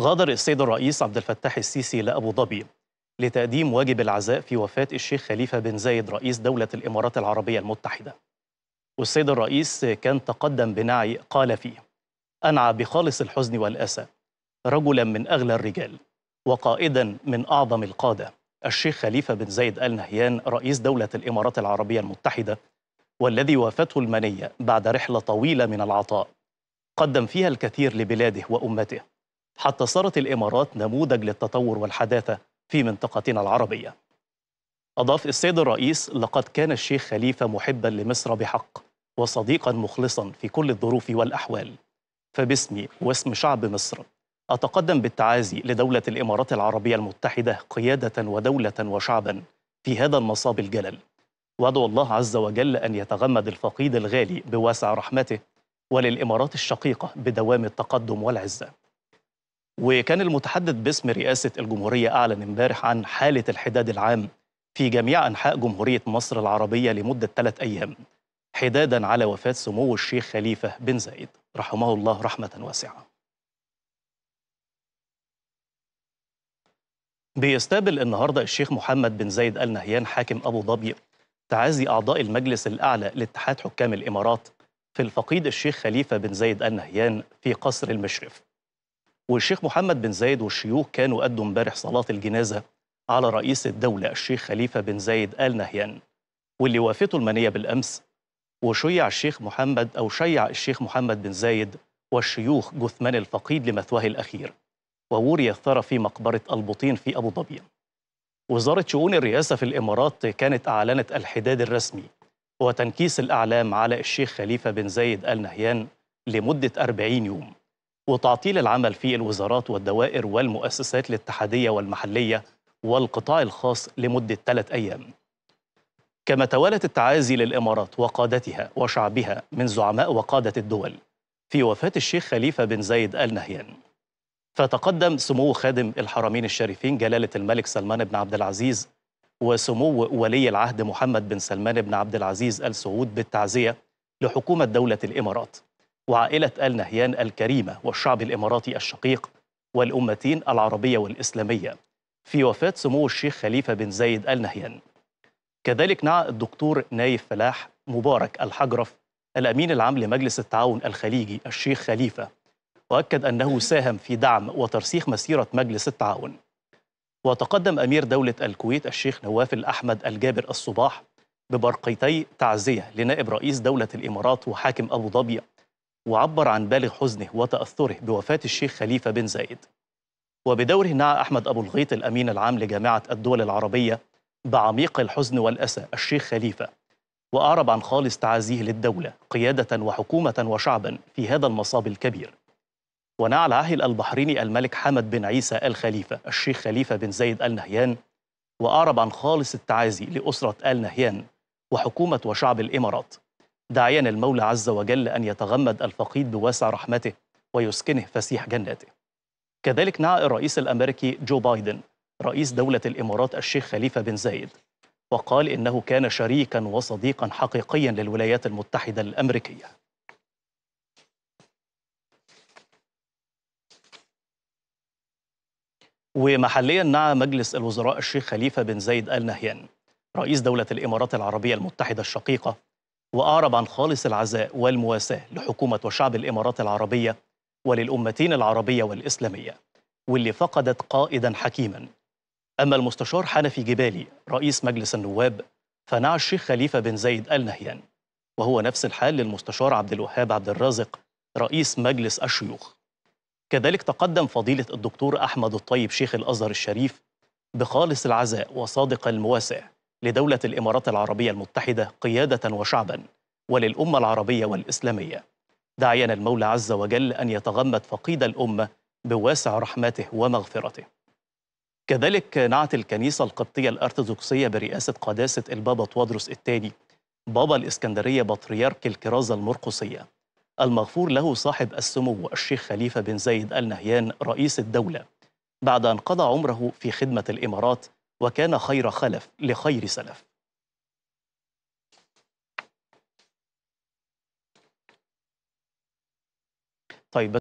غادر السيد الرئيس عبد الفتاح السيسي لأبو ظبي لتقديم واجب العزاء في وفاة الشيخ خليفة بن زايد رئيس دولة الإمارات العربية المتحدة والسيد الرئيس كان تقدم بنعي قال فيه أنعى بخالص الحزن والأسى رجلا من أغلى الرجال وقائدا من أعظم القادة الشيخ خليفة بن زايد آل نهيان رئيس دولة الإمارات العربية المتحدة والذي وافته المنية بعد رحلة طويلة من العطاء قدم فيها الكثير لبلاده وأمته حتى صارت الإمارات نموذج للتطور والحداثة في منطقتنا العربية أضاف السيد الرئيس لقد كان الشيخ خليفة محبا لمصر بحق وصديقا مخلصا في كل الظروف والأحوال فباسمي واسم شعب مصر أتقدم بالتعازي لدولة الإمارات العربية المتحدة قيادة ودولة وشعبا في هذا المصاب الجلل وأدعو الله عز وجل أن يتغمد الفقيد الغالي بواسع رحمته وللإمارات الشقيقة بدوام التقدم والعزة وكان المتحدث باسم رئاسة الجمهورية أعلن امبارح عن حالة الحداد العام في جميع أنحاء جمهورية مصر العربية لمدة ثلاث أيام حدادا على وفاة سمو الشيخ خليفة بن زايد رحمه الله رحمة واسعة بيستقبل النهاردة الشيخ محمد بن زايد آل نهيان حاكم أبو ظبي تعازي أعضاء المجلس الأعلى لاتحاد حكام الإمارات في الفقيد الشيخ خليفة بن زايد آل نهيان في قصر المشرف والشيخ محمد بن زايد والشيوخ كانوا أدوا امبارح صلاة الجنازة على رئيس الدولة الشيخ خليفة بن زايد آل نهيان واللي وافته المنية بالأمس وشيع الشيخ محمد أو شيع الشيخ محمد بن زايد والشيوخ جثمان الفقيد لمثواه الأخير ووري الثرى في مقبرة البطين في أبو ظبي وزارة شؤون الرئاسة في الإمارات كانت أعلنت الحداد الرسمي وتنكيس الأعلام على الشيخ خليفة بن زايد آل نهيان لمدة 40 يوم وتعطيل العمل في الوزارات والدوائر والمؤسسات الاتحادية والمحلية والقطاع الخاص لمدة ثلاث أيام كما توالت التعازي للإمارات وقادتها وشعبها من زعماء وقادة الدول في وفاة الشيخ خليفة بن زايد آل نهيان فتقدم سمو خادم الحرمين الشريفين جلالة الملك سلمان بن عبد العزيز وسمو ولي العهد محمد بن سلمان بن عبد العزيز آل سعود بالتعزية لحكومة دولة الإمارات وعائلة آل نهيان الكريمة والشعب الإماراتي الشقيق والأمتين العربية والإسلامية في وفاة سمو الشيخ خليفة بن زايد آل نهيان كذلك نعى الدكتور نايف فلاح مبارك الحجرف الأمين العام لمجلس التعاون الخليجي الشيخ خليفة وأكد أنه ساهم في دعم وترسيخ مسيرة مجلس التعاون وتقدم أمير دولة الكويت الشيخ نواف الأحمد الجابر الصباح ببرقيتي تعزية لنائب رئيس دولة الإمارات وحاكم أبو ظبي وعبر عن بالغ حزنه وتأثره بوفاة الشيخ خليفة بن زايد وبدوره نعى أحمد أبو الغيط الأمين العام لجامعة الدول العربية بعميق الحزن والأسى الشيخ خليفة وأعرب عن خالص تعازيه للدولة قيادة وحكومة وشعبا في هذا المصاب الكبير ونعى العاهل البحريني الملك حمد بن عيسى الخليفة الشيخ خليفة بن زايد آل نهيان وأعرب عن خالص التعازي لأسرة آل نهيان وحكومة وشعب الإمارات داعيا المولى عز وجل أن يتغمد الفقيد بواسع رحمته ويسكنه فسيح جناته كذلك نعى الرئيس الأمريكي جو بايدن رئيس دولة الإمارات الشيخ خليفة بن زايد وقال إنه كان شريكا وصديقا حقيقيا للولايات المتحدة الأمريكية ومحليا نعى مجلس الوزراء الشيخ خليفة بن زايد آل نهيان رئيس دولة الإمارات العربية المتحدة الشقيقة وأعرب عن خالص العزاء والمواساة لحكومة وشعب الإمارات العربية وللأمتين العربية والإسلامية واللي فقدت قائدا حكيما أما المستشار حنفي جبالي رئيس مجلس النواب فنعى الشيخ خليفة بن زايد آل نهيان وهو نفس الحال للمستشار عبد الوهاب عبد الرازق رئيس مجلس الشيوخ كذلك تقدم فضيلة الدكتور أحمد الطيب شيخ الأزهر الشريف بخالص العزاء وصادق المواساة لدولة الإمارات العربية المتحدة قيادة وشعبا وللأمة العربية والإسلامية داعيا المولى عز وجل أن يتغمد فقيد الأمة بواسع رحمته ومغفرته كذلك نعت الكنيسة القبطية الأرثوذكسية برئاسة قداسة البابا طوادرس الثاني بابا الإسكندرية بطريرك الكرازة المرقسية المغفور له صاحب السمو الشيخ خليفة بن زايد النهيان رئيس الدولة بعد أن قضى عمره في خدمة الإمارات وكان خير خلف لخير سلف طيب